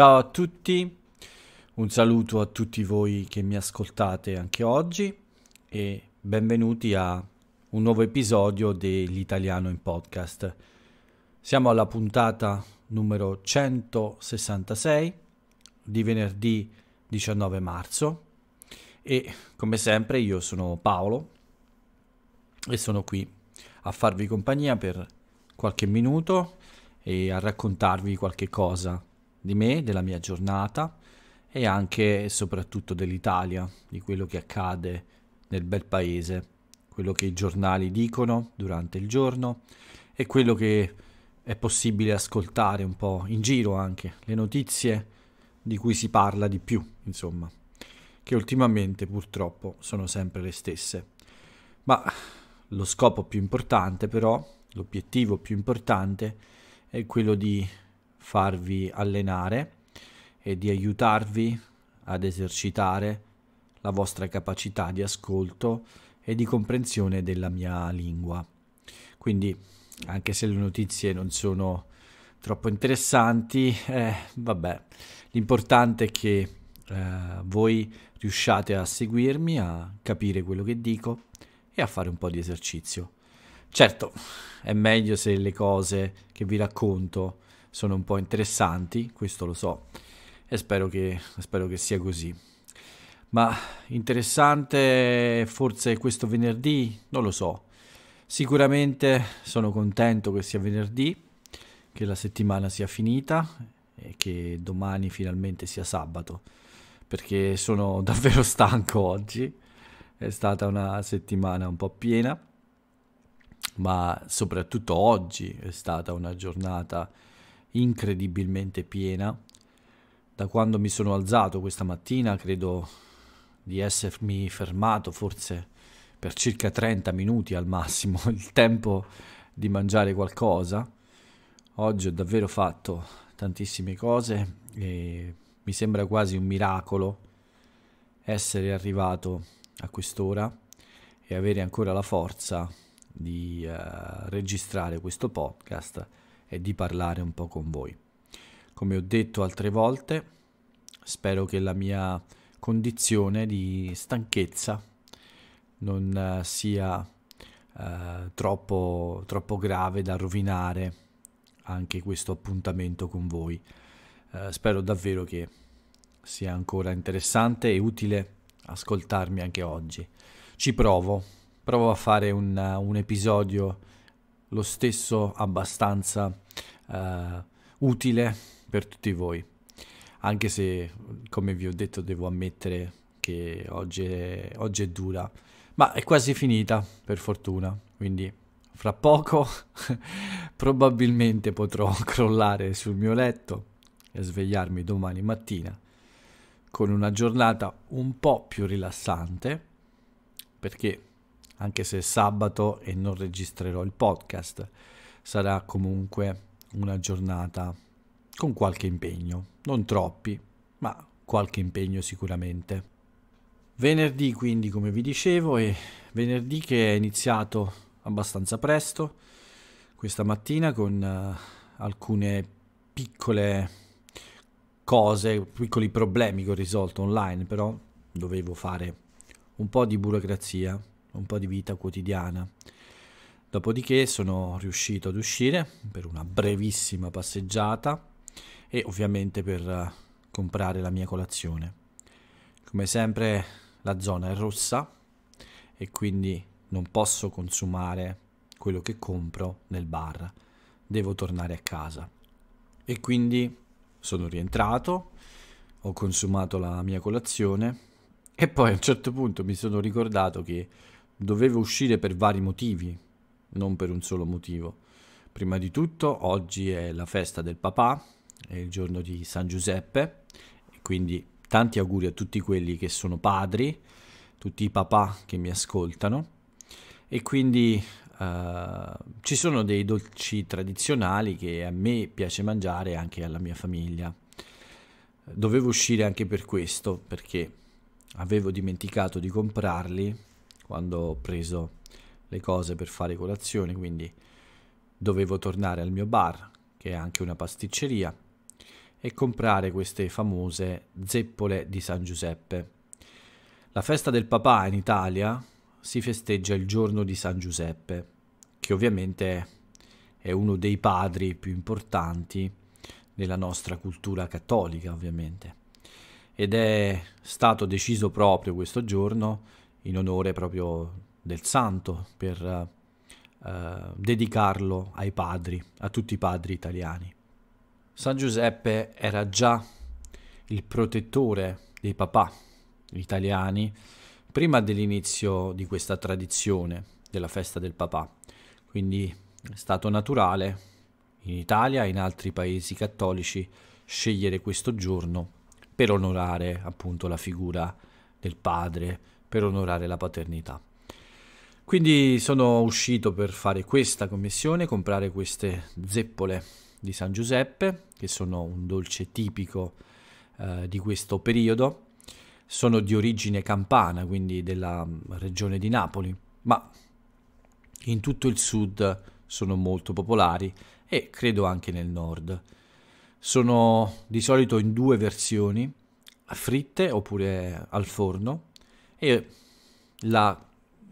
Ciao a tutti, un saluto a tutti voi che mi ascoltate anche oggi e benvenuti a un nuovo episodio dell'Italiano in Podcast. Siamo alla puntata numero 166 di venerdì 19 marzo e come sempre io sono Paolo e sono qui a farvi compagnia per qualche minuto e a raccontarvi qualche cosa di me, della mia giornata e anche e soprattutto dell'Italia, di quello che accade nel bel paese, quello che i giornali dicono durante il giorno e quello che è possibile ascoltare un po' in giro anche, le notizie di cui si parla di più, insomma, che ultimamente purtroppo sono sempre le stesse. Ma lo scopo più importante però, l'obiettivo più importante è quello di farvi allenare e di aiutarvi ad esercitare la vostra capacità di ascolto e di comprensione della mia lingua. Quindi, anche se le notizie non sono troppo interessanti, eh, vabbè, l'importante è che eh, voi riusciate a seguirmi, a capire quello che dico e a fare un po' di esercizio. Certo, è meglio se le cose che vi racconto sono un po' interessanti, questo lo so, e spero che, spero che sia così. Ma interessante forse questo venerdì? Non lo so. Sicuramente sono contento che sia venerdì, che la settimana sia finita e che domani finalmente sia sabato, perché sono davvero stanco oggi. È stata una settimana un po' piena, ma soprattutto oggi è stata una giornata incredibilmente piena. Da quando mi sono alzato questa mattina credo di essermi fermato forse per circa 30 minuti al massimo, il tempo di mangiare qualcosa. Oggi ho davvero fatto tantissime cose e mi sembra quasi un miracolo essere arrivato a quest'ora e avere ancora la forza di uh, registrare questo podcast e di parlare un po' con voi. Come ho detto altre volte, spero che la mia condizione di stanchezza non eh, sia eh, troppo, troppo grave da rovinare anche questo appuntamento con voi. Eh, spero davvero che sia ancora interessante e utile ascoltarmi anche oggi. Ci provo, provo a fare un, un episodio lo stesso abbastanza eh, utile per tutti voi anche se come vi ho detto devo ammettere che oggi è, oggi è dura ma è quasi finita per fortuna quindi fra poco probabilmente potrò crollare sul mio letto e svegliarmi domani mattina con una giornata un po' più rilassante perché anche se sabato e non registrerò il podcast. Sarà comunque una giornata con qualche impegno, non troppi, ma qualche impegno sicuramente. Venerdì quindi, come vi dicevo, è venerdì che è iniziato abbastanza presto, questa mattina con uh, alcune piccole cose, piccoli problemi che ho risolto online, però dovevo fare un po' di burocrazia un po' di vita quotidiana. Dopodiché sono riuscito ad uscire per una brevissima passeggiata e ovviamente per eh, comprare la mia colazione. Come sempre la zona è rossa e quindi non posso consumare quello che compro nel bar, devo tornare a casa. E quindi sono rientrato, ho consumato la mia colazione e poi a un certo punto mi sono ricordato che Dovevo uscire per vari motivi, non per un solo motivo. Prima di tutto, oggi è la festa del papà, è il giorno di San Giuseppe, quindi tanti auguri a tutti quelli che sono padri, tutti i papà che mi ascoltano. E quindi eh, ci sono dei dolci tradizionali che a me piace mangiare anche alla mia famiglia. Dovevo uscire anche per questo, perché avevo dimenticato di comprarli quando ho preso le cose per fare colazione, quindi dovevo tornare al mio bar, che è anche una pasticceria, e comprare queste famose zeppole di San Giuseppe. La festa del papà in Italia si festeggia il giorno di San Giuseppe, che ovviamente è uno dei padri più importanti nella nostra cultura cattolica, ovviamente. Ed è stato deciso proprio questo giorno in onore proprio del santo, per eh, eh, dedicarlo ai padri, a tutti i padri italiani. San Giuseppe era già il protettore dei papà italiani prima dell'inizio di questa tradizione della festa del papà, quindi è stato naturale in Italia e in altri paesi cattolici scegliere questo giorno per onorare appunto la figura del padre per onorare la paternità. Quindi sono uscito per fare questa commissione, comprare queste zeppole di San Giuseppe, che sono un dolce tipico eh, di questo periodo. Sono di origine campana, quindi della mm, regione di Napoli, ma in tutto il sud sono molto popolari e credo anche nel nord. Sono di solito in due versioni, fritte oppure al forno, e la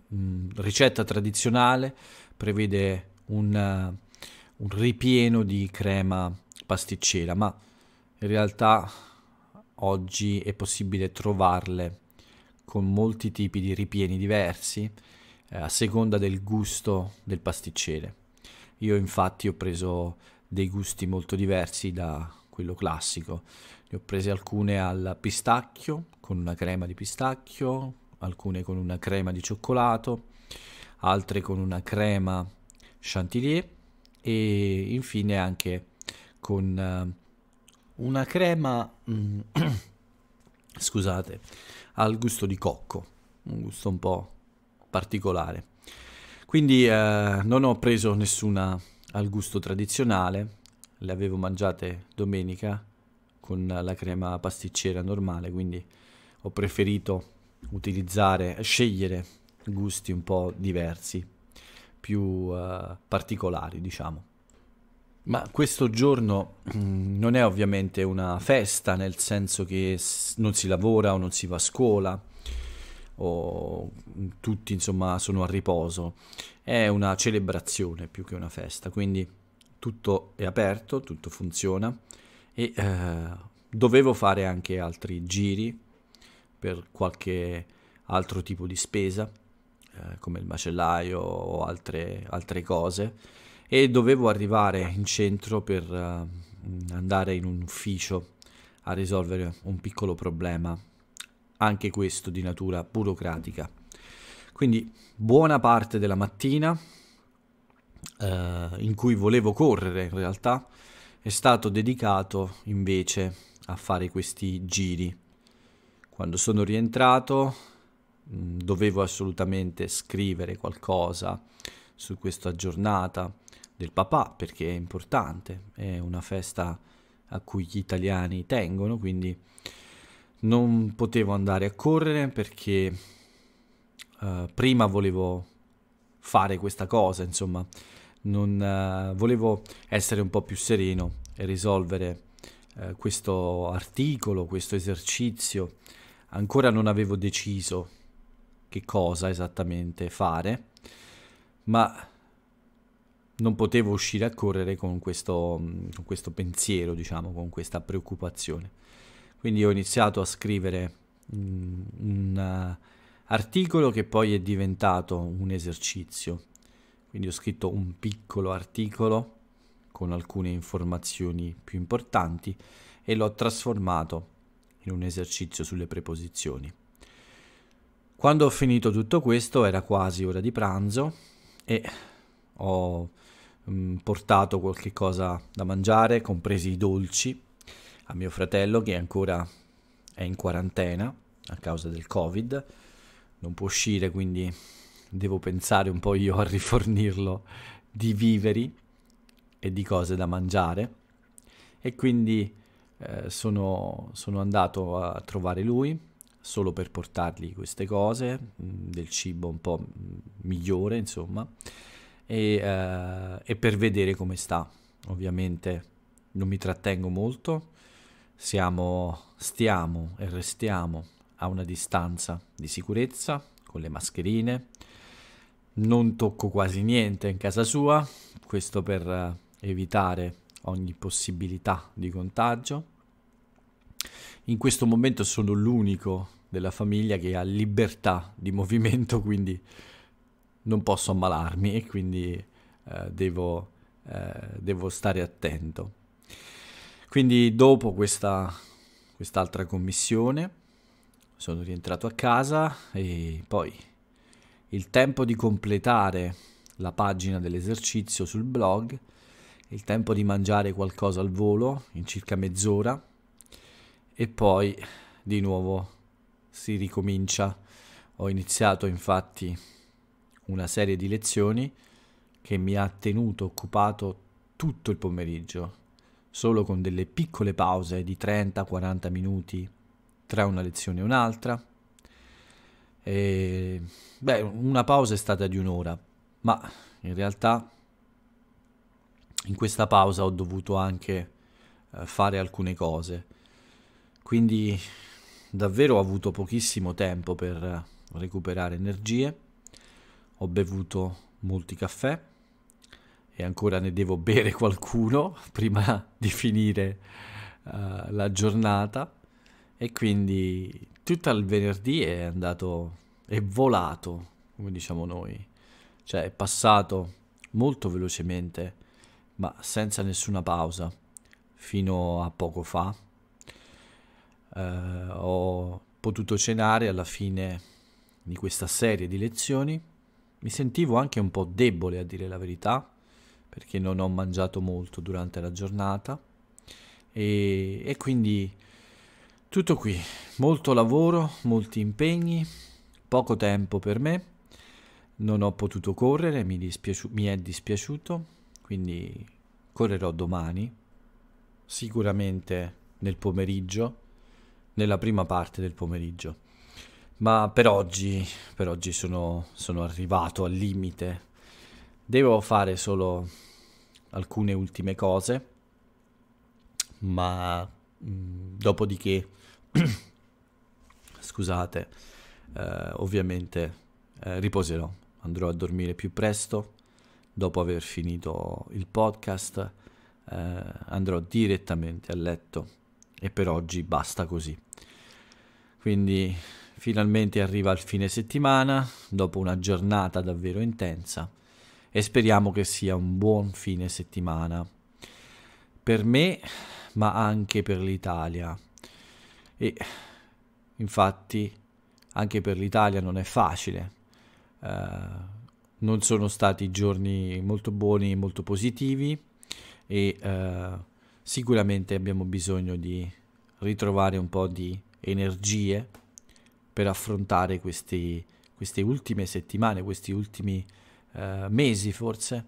mh, mm, ricetta tradizionale prevede un, uh, un ripieno di crema pasticcera, ma in realtà oggi è possibile trovarle con molti tipi di ripieni diversi eh, a seconda del gusto del pasticcere. Io infatti ho preso dei gusti molto diversi da quello classico. Ne ho prese alcune al pistacchio, con una crema di pistacchio, alcune con una crema di cioccolato, altre con una crema chantilly e infine anche con eh, una crema, mm, scusate, al gusto di cocco, un gusto un po' particolare. Quindi eh, non ho preso nessuna al gusto tradizionale, le avevo mangiate domenica con la crema pasticcera normale, quindi ho preferito utilizzare, scegliere gusti un po' diversi, più uh, particolari, diciamo. Ma questo giorno mm, non è ovviamente una festa, nel senso che non si lavora o non si va a scuola, o mm, tutti insomma sono a riposo, è una celebrazione più che una festa, quindi tutto è aperto, tutto funziona e eh, dovevo fare anche altri giri per qualche altro tipo di spesa eh, come il macellaio o altre, altre, cose e dovevo arrivare in centro per eh, andare in un ufficio a risolvere un piccolo problema anche questo di natura burocratica quindi buona parte della mattina eh, in cui volevo correre in realtà è stato dedicato invece a fare questi giri. Quando sono rientrato mm, dovevo assolutamente scrivere qualcosa su questa giornata del papà perché è importante, è una festa a cui gli italiani tengono, quindi non potevo andare a correre perché eh, prima volevo fare questa cosa, insomma, non, eh, volevo essere un po' più sereno e risolvere eh, questo articolo, questo esercizio. Ancora non avevo deciso che cosa esattamente fare, ma non potevo uscire a correre con questo, mm, con questo pensiero, diciamo, con questa preoccupazione. Quindi ho iniziato a scrivere mm, un, eh, articolo che poi è diventato un esercizio quindi ho scritto un piccolo articolo con alcune informazioni più importanti e l'ho trasformato in un esercizio sulle preposizioni. Quando ho finito tutto questo era quasi ora di pranzo e ho mh, mm, portato qualche cosa da mangiare, compresi i dolci, a mio fratello che ancora è in quarantena a causa del Covid, non può uscire, quindi devo pensare un po' io a rifornirlo di viveri e di cose da mangiare e quindi eh, sono, sono andato a trovare lui solo per portargli queste cose, mm, del cibo un po' migliore insomma, e, eh, e per vedere come sta. Ovviamente non mi trattengo molto, Siamo, stiamo e restiamo a una distanza di sicurezza con le mascherine, non tocco quasi niente in casa sua, questo per eh, evitare ogni possibilità di contagio. In questo momento sono l'unico della famiglia che ha libertà di movimento, quindi non posso ammalarmi e quindi eh, devo, eh, devo, stare attento. Quindi dopo questa, quest'altra commissione sono rientrato a casa e poi il tempo di completare la pagina dell'esercizio sul blog, il tempo di mangiare qualcosa al volo in circa mezz'ora e poi di nuovo si ricomincia. Ho iniziato infatti una serie di lezioni che mi ha tenuto occupato tutto il pomeriggio, solo con delle piccole pause di 30-40 minuti tra una lezione e un'altra e, beh, una pausa è stata di un'ora, ma in realtà in questa pausa ho dovuto anche eh, fare alcune cose. Quindi davvero ho avuto pochissimo tempo per recuperare energie. Ho bevuto molti caffè e ancora ne devo bere qualcuno prima di finire uh, la giornata e quindi tutto il venerdì è andato, è volato, come diciamo noi, cioè è passato molto velocemente, ma senza nessuna pausa, fino a poco fa. Eh, ho potuto cenare alla fine di questa serie di lezioni, mi sentivo anche un po' debole a dire la verità, perché non ho mangiato molto durante la giornata e, e quindi tutto qui, molto lavoro, molti impegni, poco tempo per me, non ho potuto correre, mi, mi è dispiaciuto, quindi correrò domani, sicuramente nel pomeriggio, nella prima parte del pomeriggio. Ma per oggi, per oggi sono, sono arrivato al limite. Devo fare solo alcune ultime cose, ma Mm, dopodiché, scusate, eh, ovviamente eh, riposerò, andrò a dormire più presto, dopo aver finito il podcast eh, andrò direttamente a letto e per oggi basta così. Quindi finalmente arriva il fine settimana, dopo una giornata davvero intensa e speriamo che sia un buon fine settimana. Per me ma anche per l'Italia. E infatti anche per l'Italia non è facile. Uh, non sono stati giorni molto buoni molto positivi e uh, sicuramente abbiamo bisogno di ritrovare un po' di energie per affrontare questi, queste ultime settimane, questi ultimi uh, mesi forse,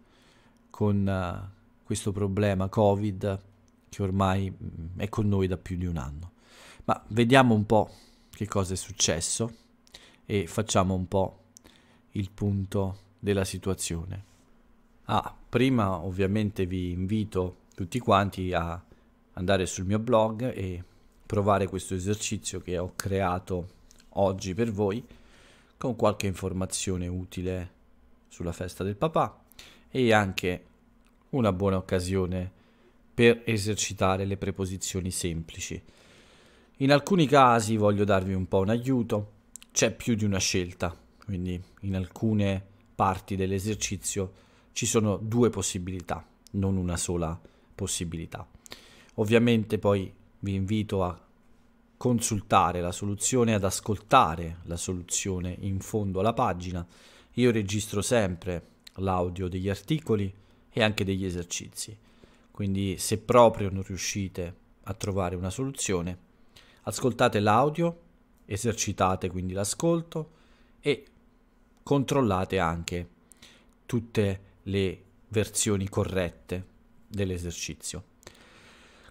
con questo problema Covid che ormai mm, è con noi da più di un anno. Ma vediamo un po' che cosa è successo e facciamo un po' il punto della situazione. Ah, prima ovviamente vi invito tutti quanti a andare sul mio blog e provare questo esercizio che ho creato oggi per voi con qualche informazione utile sulla festa del papà e anche una buona occasione per esercitare le preposizioni semplici. In alcuni casi voglio darvi un po' un aiuto, c'è più di una scelta, quindi in alcune parti dell'esercizio ci sono due possibilità, non una sola possibilità. Ovviamente poi vi invito a consultare la soluzione, ad ascoltare la soluzione in fondo alla pagina. Io registro sempre l'audio degli articoli e anche degli esercizi. Quindi se proprio non riuscite a trovare una soluzione, ascoltate l'audio, esercitate quindi l'ascolto e controllate anche tutte le versioni corrette dell'esercizio.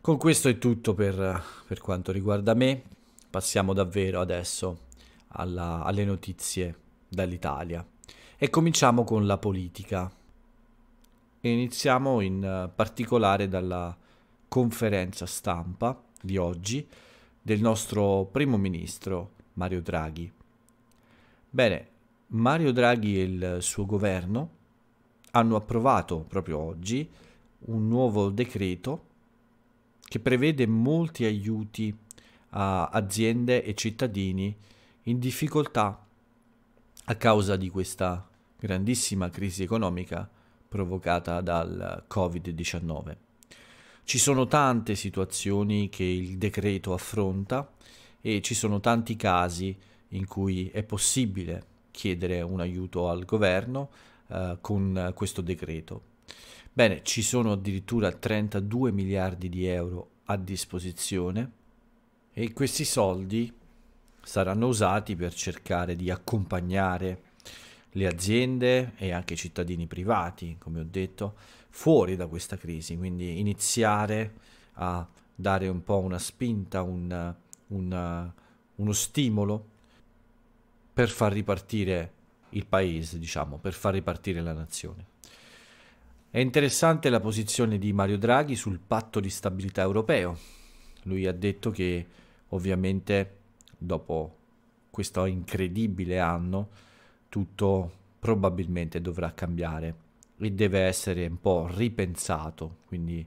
Con questo è tutto per, per quanto riguarda me, passiamo davvero adesso alla, alle notizie dall'Italia e cominciamo con la politica iniziamo in eh, particolare dalla conferenza stampa di oggi del nostro primo ministro Mario Draghi. Bene, Mario Draghi e il suo governo hanno approvato proprio oggi un nuovo decreto che prevede molti aiuti a aziende e cittadini in difficoltà a causa di questa grandissima crisi economica provocata dal Covid-19. Ci sono tante situazioni che il decreto affronta e ci sono tanti casi in cui è possibile chiedere un aiuto al governo eh, con questo decreto. Bene, ci sono addirittura 32 miliardi di euro a disposizione e questi soldi saranno usati per cercare di accompagnare le aziende e anche i cittadini privati, come ho detto, fuori da questa crisi, quindi iniziare a dare un po' una spinta, un, un, uno stimolo per far ripartire il paese, diciamo, per far ripartire la nazione. È interessante la posizione di Mario Draghi sul patto di stabilità europeo. Lui ha detto che ovviamente dopo questo incredibile anno tutto probabilmente dovrà cambiare e deve essere un po' ripensato, quindi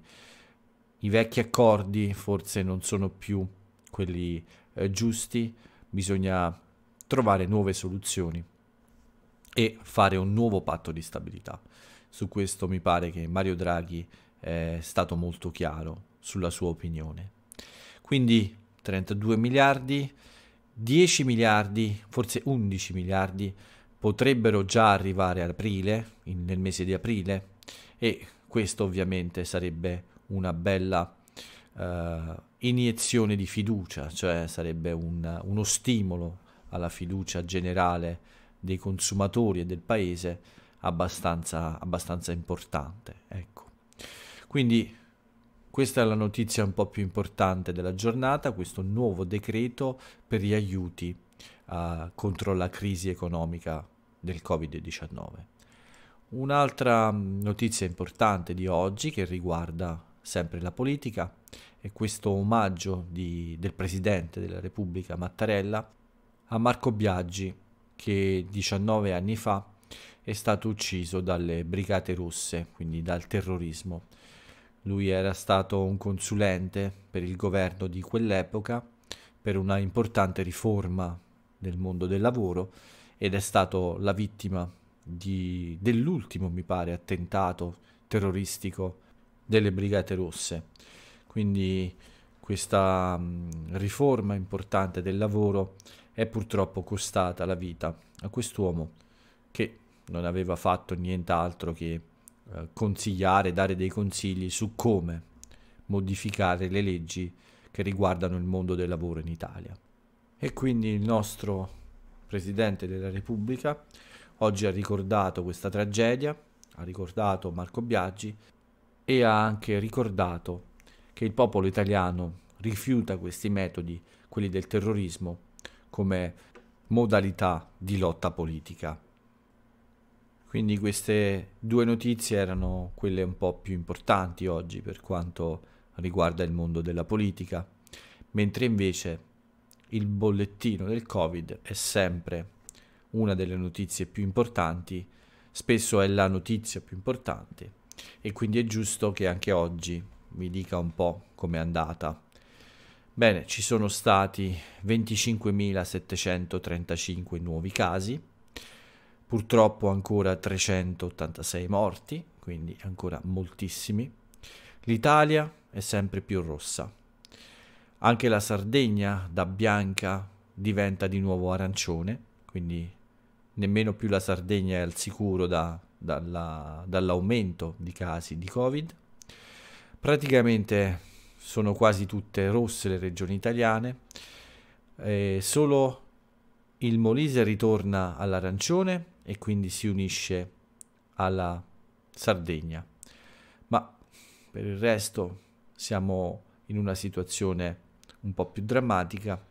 i vecchi accordi forse non sono più quelli eh, giusti, bisogna trovare nuove soluzioni e fare un nuovo patto di stabilità. Su questo mi pare che Mario Draghi è stato molto chiaro sulla sua opinione. Quindi 32 miliardi, 10 miliardi, forse 11 miliardi potrebbero già arrivare ad aprile, in, nel mese di aprile, e questo ovviamente sarebbe una bella eh, iniezione di fiducia, cioè sarebbe un, uno stimolo alla fiducia generale dei consumatori e del paese abbastanza, abbastanza importante. Ecco. Quindi questa è la notizia un po' più importante della giornata, questo nuovo decreto per gli aiuti uh, contro la crisi economica del Covid-19. Un'altra mm, notizia importante di oggi che riguarda sempre la politica è questo omaggio di, del Presidente della Repubblica Mattarella a Marco Biaggi che 19 anni fa è stato ucciso dalle brigate russe, quindi dal terrorismo. Lui era stato un consulente per il governo di quell'epoca per una importante riforma del mondo del lavoro ed è stato la vittima di, dell'ultimo, mi pare, attentato terroristico delle Brigate Rosse. Quindi questa mh, mm, riforma importante del lavoro è purtroppo costata la vita a quest'uomo che non aveva fatto nient'altro che eh, consigliare, dare dei consigli su come modificare le leggi che riguardano il mondo del lavoro in Italia. E quindi il nostro Presidente della Repubblica, oggi ha ricordato questa tragedia, ha ricordato Marco Biaggi e ha anche ricordato che il popolo italiano rifiuta questi metodi, quelli del terrorismo, come modalità di lotta politica. Quindi queste due notizie erano quelle un po' più importanti oggi per quanto riguarda il mondo della politica, mentre invece il bollettino del Covid è sempre una delle notizie più importanti, spesso è la notizia più importante e quindi è giusto che anche oggi vi dica un po' com'è andata. Bene, ci sono stati 25.735 nuovi casi, purtroppo ancora 386 morti, quindi ancora moltissimi. L'Italia è sempre più rossa, anche la Sardegna da bianca diventa di nuovo arancione, quindi nemmeno più la Sardegna è al sicuro da, dalla, dall'aumento di casi di Covid. Praticamente sono quasi tutte rosse le regioni italiane, eh, solo il Molise ritorna all'arancione e quindi si unisce alla Sardegna. Ma per il resto siamo in una situazione un po' più drammatica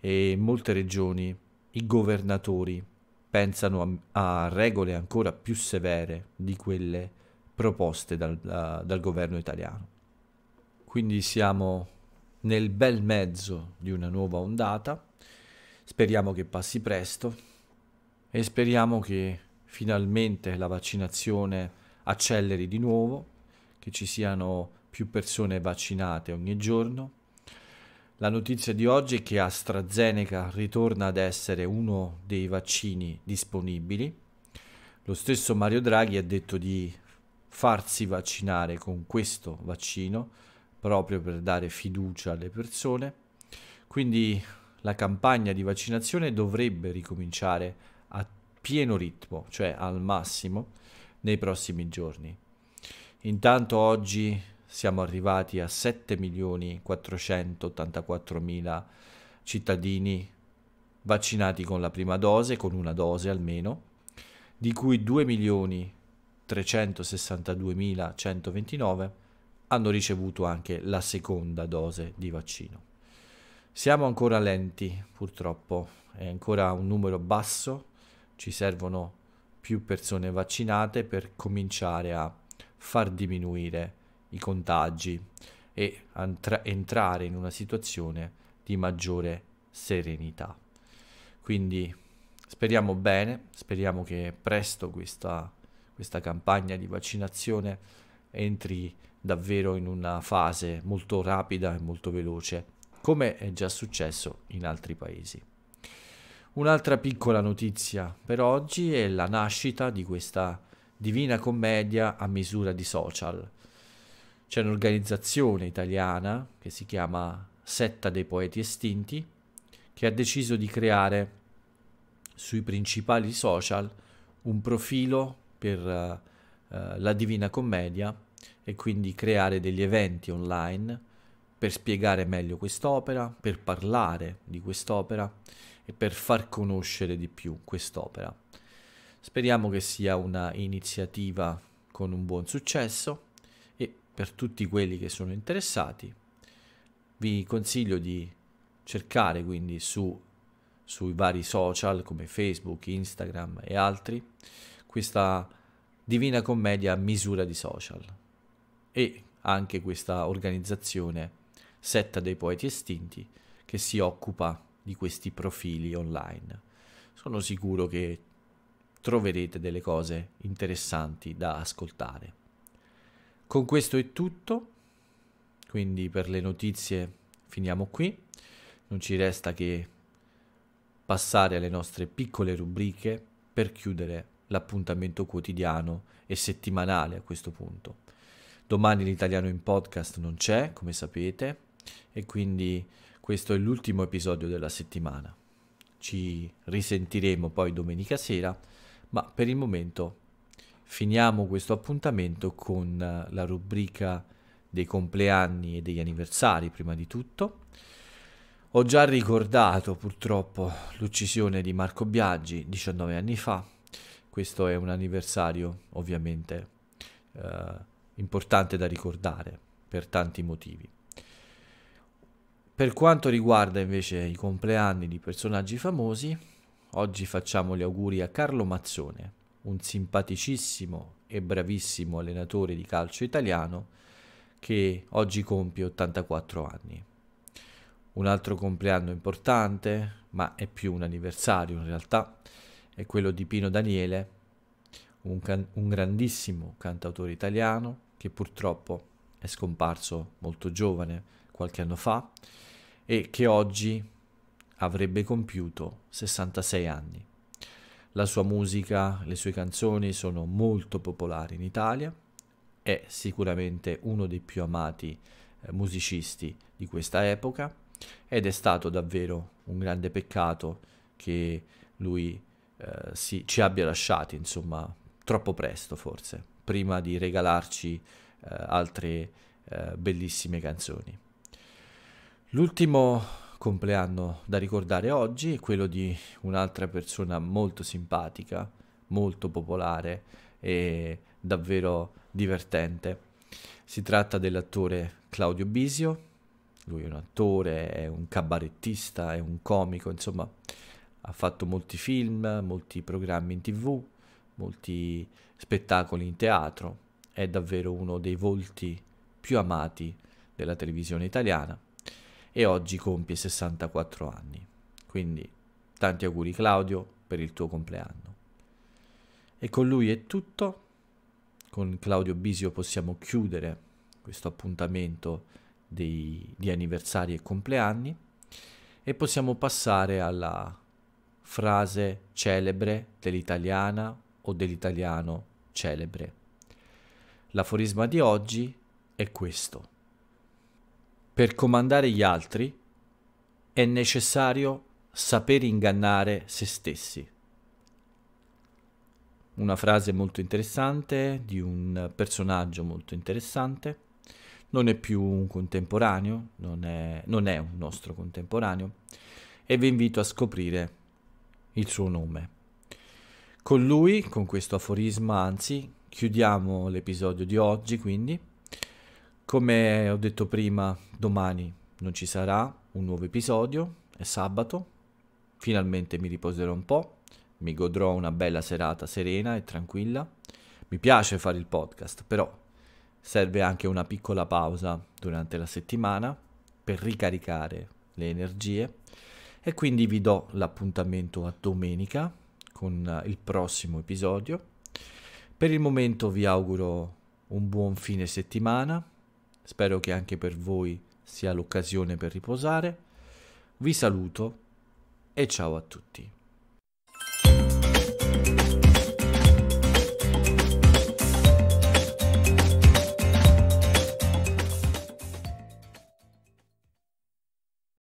e in molte regioni i governatori pensano a, a regole ancora più severe di quelle proposte dal, da, dal governo italiano. Quindi siamo nel bel mezzo di una nuova ondata, speriamo che passi presto e speriamo che finalmente la vaccinazione acceleri di nuovo, che ci siano più persone vaccinate ogni giorno la notizia di oggi è che AstraZeneca ritorna ad essere uno dei vaccini disponibili. Lo stesso Mario Draghi ha detto di farsi vaccinare con questo vaccino proprio per dare fiducia alle persone. Quindi la campagna di vaccinazione dovrebbe ricominciare a pieno ritmo, cioè al massimo, nei prossimi giorni. Intanto oggi siamo arrivati a 7.484.000 cittadini vaccinati con la prima dose, con una dose almeno, di cui 2.362.129 hanno ricevuto anche la seconda dose di vaccino. Siamo ancora lenti, purtroppo, è ancora un numero basso, ci servono più persone vaccinate per cominciare a far diminuire i contagi e entrare in una situazione di maggiore serenità. Quindi speriamo bene, speriamo che presto questa, questa campagna di vaccinazione entri davvero in una fase molto rapida e molto veloce, come è già successo in altri paesi. Un'altra piccola notizia per oggi è la nascita di questa Divina Commedia a misura di social, c'è un'organizzazione italiana che si chiama Setta dei Poeti Estinti che ha deciso di creare sui principali social un profilo per uh, la Divina Commedia e quindi creare degli eventi online per spiegare meglio quest'opera, per parlare di quest'opera e per far conoscere di più quest'opera. Speriamo che sia una iniziativa con un buon successo per tutti quelli che sono interessati. Vi consiglio di cercare quindi su, sui vari social come Facebook, Instagram e altri questa Divina Commedia a misura di social e anche questa organizzazione Setta dei Poeti Estinti che si occupa di questi profili online. Sono sicuro che troverete delle cose interessanti da ascoltare. Con questo è tutto, quindi per le notizie finiamo qui, non ci resta che passare alle nostre piccole rubriche per chiudere l'appuntamento quotidiano e settimanale a questo punto. Domani l'italiano in podcast non c'è, come sapete, e quindi questo è l'ultimo episodio della settimana. Ci risentiremo poi domenica sera, ma per il momento finiamo questo appuntamento con eh, la rubrica dei compleanni e degli anniversari prima di tutto. Ho già ricordato purtroppo l'uccisione di Marco Biaggi 19 anni fa, questo è un anniversario ovviamente eh, importante da ricordare per tanti motivi. Per quanto riguarda invece i compleanni di personaggi famosi, oggi facciamo gli auguri a Carlo Mazzone, un simpaticissimo e bravissimo allenatore di calcio italiano che oggi compie 84 anni. Un altro compleanno importante, ma è più un anniversario in realtà, è quello di Pino Daniele, un, can- un grandissimo cantautore italiano che purtroppo è scomparso molto giovane qualche anno fa e che oggi avrebbe compiuto 66 anni. La sua musica, le sue canzoni sono molto popolari in Italia, è sicuramente uno dei più amati eh, musicisti di questa epoca ed è stato davvero un grande peccato che lui eh, si, ci abbia lasciati, insomma, troppo presto forse, prima di regalarci eh, altre eh, bellissime canzoni. L'ultimo compleanno da ricordare oggi è quello di un'altra persona molto simpatica, molto popolare e davvero divertente. Si tratta dell'attore Claudio Bisio, lui è un attore, è un cabarettista, è un comico, insomma ha fatto molti film, molti programmi in tv, molti spettacoli in teatro, è davvero uno dei volti più amati della televisione italiana e oggi compie 64 anni. Quindi tanti auguri Claudio per il tuo compleanno. E con lui è tutto. Con Claudio Bisio possiamo chiudere questo appuntamento dei, di anniversari e compleanni e possiamo passare alla frase celebre dell'italiana o dell'italiano celebre. L'aforisma di oggi è questo. Per comandare gli altri è necessario saper ingannare se stessi. Una frase molto interessante di un personaggio molto interessante. Non è più un contemporaneo, non è, non è un nostro contemporaneo e vi invito a scoprire il suo nome. Con lui, con questo aforisma, anzi, chiudiamo l'episodio di oggi, quindi come ho detto prima, domani non ci sarà un nuovo episodio, è sabato, finalmente mi riposerò un po', mi godrò una bella serata serena e tranquilla. Mi piace fare il podcast, però serve anche una piccola pausa durante la settimana per ricaricare le energie e quindi vi do l'appuntamento a domenica con il prossimo episodio. Per il momento vi auguro un buon fine settimana, Spero che anche per voi sia l'occasione per riposare. Vi saluto e ciao a tutti.